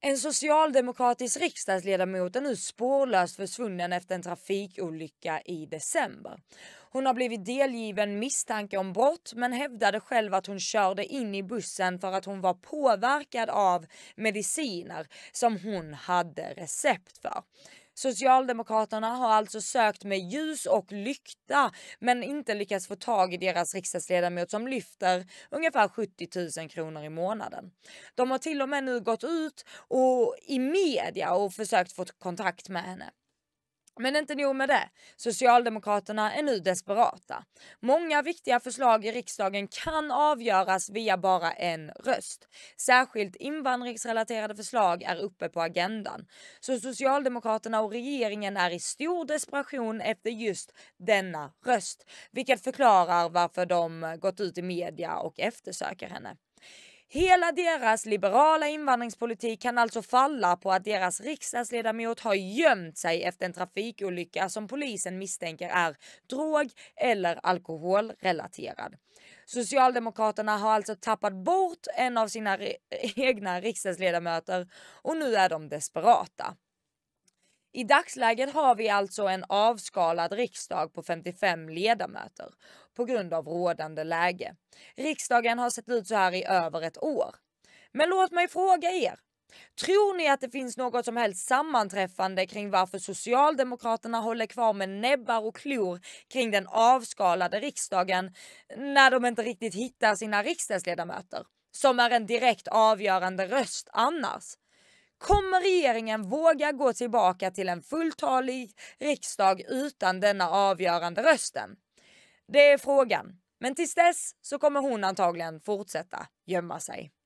En socialdemokratisk riksdagsledamot är nu spårlöst försvunnen efter en trafikolycka i december. Hon har blivit delgiven misstanke om brott men hävdade själv att hon körde in i bussen för att hon var påverkad av mediciner som hon hade recept för. Socialdemokraterna har alltså sökt med ljus och lykta men inte lyckats få tag i deras riksdagsledamot som lyfter ungefär 70 000 kronor i månaden. De har till och med nu gått ut och i media och försökt få kontakt med henne. Men inte nog med det. Socialdemokraterna är nu desperata. Många viktiga förslag i riksdagen kan avgöras via bara en röst. Särskilt invandringsrelaterade förslag är uppe på agendan. Så Socialdemokraterna och regeringen är i stor desperation efter just denna röst. Vilket förklarar varför de gått ut i media och eftersöker henne. Hela deras liberala invandringspolitik kan alltså falla på att deras riksdagsledamot har gömt sig efter en trafikolycka som polisen misstänker är drog eller alkoholrelaterad. Socialdemokraterna har alltså tappat bort en av sina egna riksdagsledamöter och nu är de desperata. I dagsläget har vi alltså en avskalad riksdag på 55 ledamöter på grund av rådande läge. Riksdagen har sett ut så här i över ett år. Men låt mig fråga er. Tror ni att det finns något som helst sammanträffande kring varför Socialdemokraterna håller kvar med näbbar och klor kring den avskalade riksdagen när de inte riktigt hittar sina riksdagsledamöter? Som är en direkt avgörande röst annars. Kommer regeringen våga gå tillbaka till en fulltalig riksdag utan denna avgörande rösten? Det är frågan. Men tills dess så kommer hon antagligen fortsätta gömma sig.